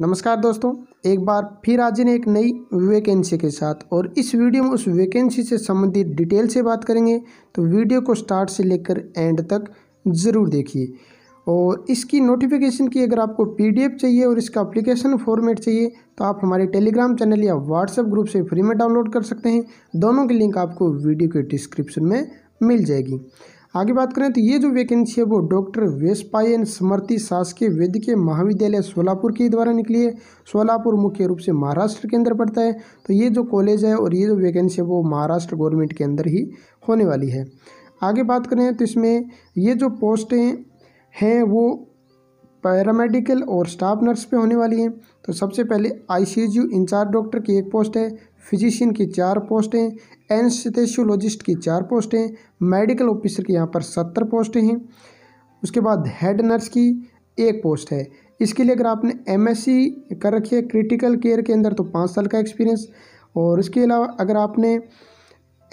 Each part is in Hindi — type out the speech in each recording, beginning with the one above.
नमस्कार दोस्तों एक बार फिर आज ने एक नई वैकेंसी के साथ और इस वीडियो में उस वैकेंसी से संबंधित डिटेल से बात करेंगे तो वीडियो को स्टार्ट से लेकर एंड तक ज़रूर देखिए और इसकी नोटिफिकेशन की अगर आपको पीडीएफ चाहिए और इसका एप्लीकेशन फॉर्मेट चाहिए तो आप हमारे टेलीग्राम चैनल या व्हाट्सएप ग्रुप से फ्री में डाउनलोड कर सकते हैं दोनों की लिंक आपको वीडियो के डिस्क्रिप्शन में मिल जाएगी आगे बात करें तो ये जो वैकेंसी है वो डॉक्टर वेशपाई एंड शासकीय वैद्यकीय महाविद्यालय सोलापुर के द्वारा निकली है सोलापुर मुख्य रूप से महाराष्ट्र के अंदर पड़ता है तो ये जो कॉलेज है और ये जो वैकेंसी है वो महाराष्ट्र गवर्नमेंट के अंदर ही होने वाली है आगे बात करें तो इसमें ये जो पोस्टें हैं वो पैरामेडिकल और स्टाफ नर्स पे होने वाली हैं तो सबसे पहले आईसीयू इंचार्ज डॉक्टर की एक पोस्ट है फिजिशियन की चार पोस्टें एनस्थेसियोलॉजिस्ट की चार पोस्टें मेडिकल ऑफिसर की यहाँ पर सत्तर पोस्टें हैं उसके बाद हेड नर्स की एक पोस्ट है इसके लिए अगर आपने सी कर रखी है क्रिटिकल केयर के अंदर तो पाँच साल का एक्सपीरियंस और इसके अलावा अगर आपने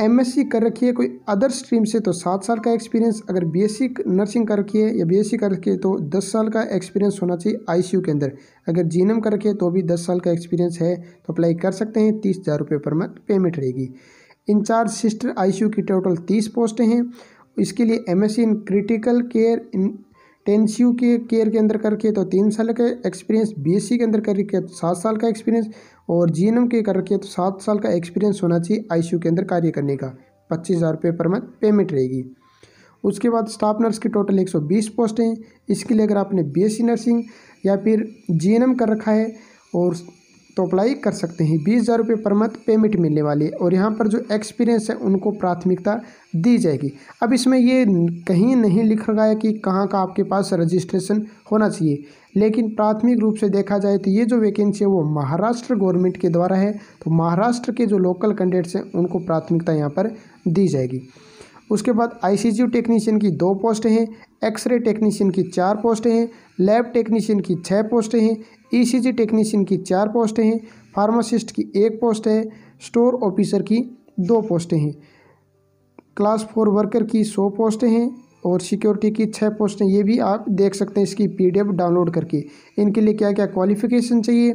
एमएससी कर रखी है कोई अदर स्ट्रीम से तो सात साल का एक्सपीरियंस अगर बीएससी नर्सिंग कर रखी है या बीएससी कर रखी है तो दस साल का एक्सपीरियंस होना चाहिए आईसीयू के अंदर अगर जीनम कर रखी है तो भी दस साल का एक्सपीरियंस है तो अप्लाई कर सकते हैं तीस हज़ार रुपये पर मंथ पेमेंट रहेगी इंचार्ज सिस्टर आई की टोटल तीस पोस्टें हैं इसके लिए M in critical care in टेन सी यू के केयर के अंदर करके तो तीन साल का एक्सपीरियंस बीएससी के अंदर करके तो सात साल का एक्सपीरियंस और जीएनएम के करके तो सात साल का एक्सपीरियंस होना चाहिए आईसीयू के अंदर कार्य करने का पच्चीस हज़ार रुपये पर मंथ पेमेंट रहेगी उसके बाद स्टाफ नर्स की टोटल बीस पोस्टें हैं इसके लिए अगर आपने बी नर्सिंग या फिर जी कर रखा है और तो अप्लाई कर सकते हैं बीस हज़ार रुपये पर मंथ पेमेंट मिलने वाली है और यहाँ पर जो एक्सपीरियंस है उनको प्राथमिकता दी जाएगी अब इसमें ये कहीं नहीं लिखा गया कि कहाँ का आपके पास रजिस्ट्रेशन होना चाहिए लेकिन प्राथमिक रूप से देखा जाए तो ये जो वैकेंसी है वो महाराष्ट्र गवर्नमेंट के द्वारा है तो महाराष्ट्र के जो लोकल कैंडिडेट्स हैं उनको प्राथमिकता यहाँ पर दी जाएगी उसके बाद आईसीयू टेक्नीशियन की दो पोस्ट हैं एक्सरे टेक्नीशियन की चार पोस्टें हैं लैब टेक्नीशियन की छः पोस्टें हैं ईसीजी e टेक्नीशियन की चार पोस्टें हैं फार्मासिस्ट की एक पोस्ट है स्टोर ऑफिसर की दो पोस्टें हैं क्लास फोर वर्कर की सौ पोस्टें हैं और सिक्योरिटी की छः पोस्टें ये भी आप देख सकते हैं इसकी पी डाउनलोड करके इनके लिए क्या क्या क्वालिफिकेशन चाहिए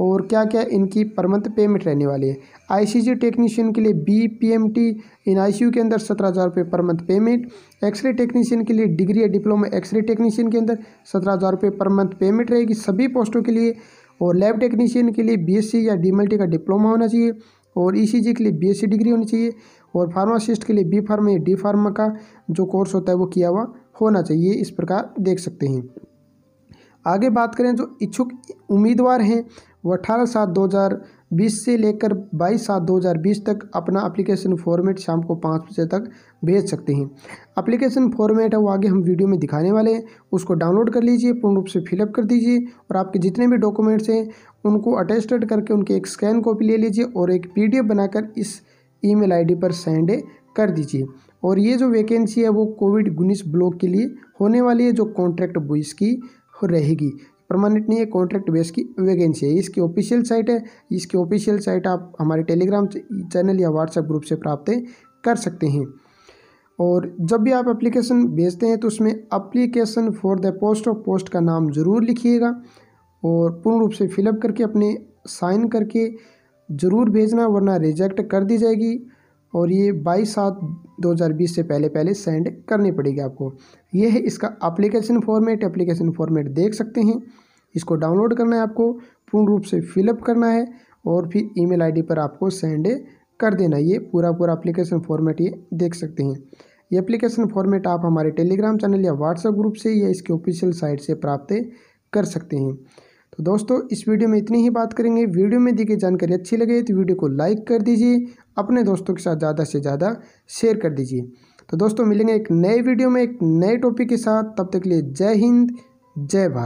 और क्या क्या इनकी पर मंथ पेमेंट रहने वाली है आईसीजी टेक्नीशियन के लिए बी टी इन आईसीयू के अंदर सत्रह हज़ार रुपये पर मंथ पेमेंट एक्सरे टेक्नीशियन के लिए डिग्री या डिप्लोमा एक्सरे टेक्नीशियन के अंदर सत्रह हज़ार रुपये पर मंथ पेमेंट रहेगी सभी पोस्टों के लिए और लैब टेक्नीशियन के लिए सी या डीएमएलटी का डिप्लोमा होना चाहिए और जी e के लिए सी डिग्री होनी चाहिए और फार्मासिस्ट के लिए बी फार्मा या डी फार्मा का जो कोर्स होता है वो किया हुआ होना चाहिए इस प्रकार देख सकते हैं आगे बात करें जो इच्छुक उम्मीदवार हैं वो अठारह सात दो हज़ार बीस से लेकर बाईस सात दो हज़ार बीस तक अपना अप्लीकेशन फॉर्मेट शाम को पाँच बजे तक भेज सकते हैं अप्लीकेशन फॉर्मेट है वो आगे हम वीडियो में दिखाने वाले हैं उसको डाउनलोड कर लीजिए पूर्ण रूप से फिलअप कर दीजिए और आपके जितने भी डॉक्यूमेंट्स हैं उनको अटेस्टेड करके उनके एक स्कैन कॉपी ले लीजिए और एक एफ बनाकर इस आई डी पर सेंड कर दीजिए और ये जो वैकेंसी है वो कोविड उन्नीस ब्लॉक के लिए होने वाली है जो कॉन्ट्रैक्ट बॉइस की रहेगी परमानेंट नहीं है कॉन्ट्रैक्ट बेस की वैकेंसी है इसकी ऑफिशियल साइट है इसकी ऑफिशियल साइट आप हमारे टेलीग्राम चैनल या व्हाट्सएप ग्रुप से प्राप्त कर सकते हैं और जब भी आप एप्लीकेशन भेजते हैं तो उसमें application for the post of post का नाम ज़रूर लिखिएगा और पूर्ण रूप से फिलअप करके अपने साइन करके ज़रूर भेजना वरना रिजेक्ट कर दी जाएगी और ये बाईस सात 2020 से पहले पहले सेंड करनी पड़ेगी आपको ये है इसका एप्लीकेशन फॉर्मेट एप्लीकेशन फॉर्मेट देख सकते हैं इसको डाउनलोड करना है आपको पूर्ण रूप से फिलअप करना है और फिर ईमेल आईडी पर आपको सेंड कर देना ये पूरा पूरा एप्लीकेशन फॉर्मेट ये देख सकते हैं ये एप्लीकेशन फॉर्मेट आप हमारे टेलीग्राम चैनल या व्हाट्सएप ग्रुप से या इसके ऑफिशियल साइट से प्राप्त कर सकते हैं तो दोस्तों इस वीडियो में इतनी ही बात करेंगे वीडियो में दी गई जानकारी अच्छी लगे तो वीडियो को लाइक कर दीजिए अपने दोस्तों के साथ ज़्यादा से ज़्यादा शेयर कर दीजिए तो दोस्तों मिलेंगे एक नए वीडियो में एक नए टॉपिक के साथ तब तक के लिए जय हिंद जय भारत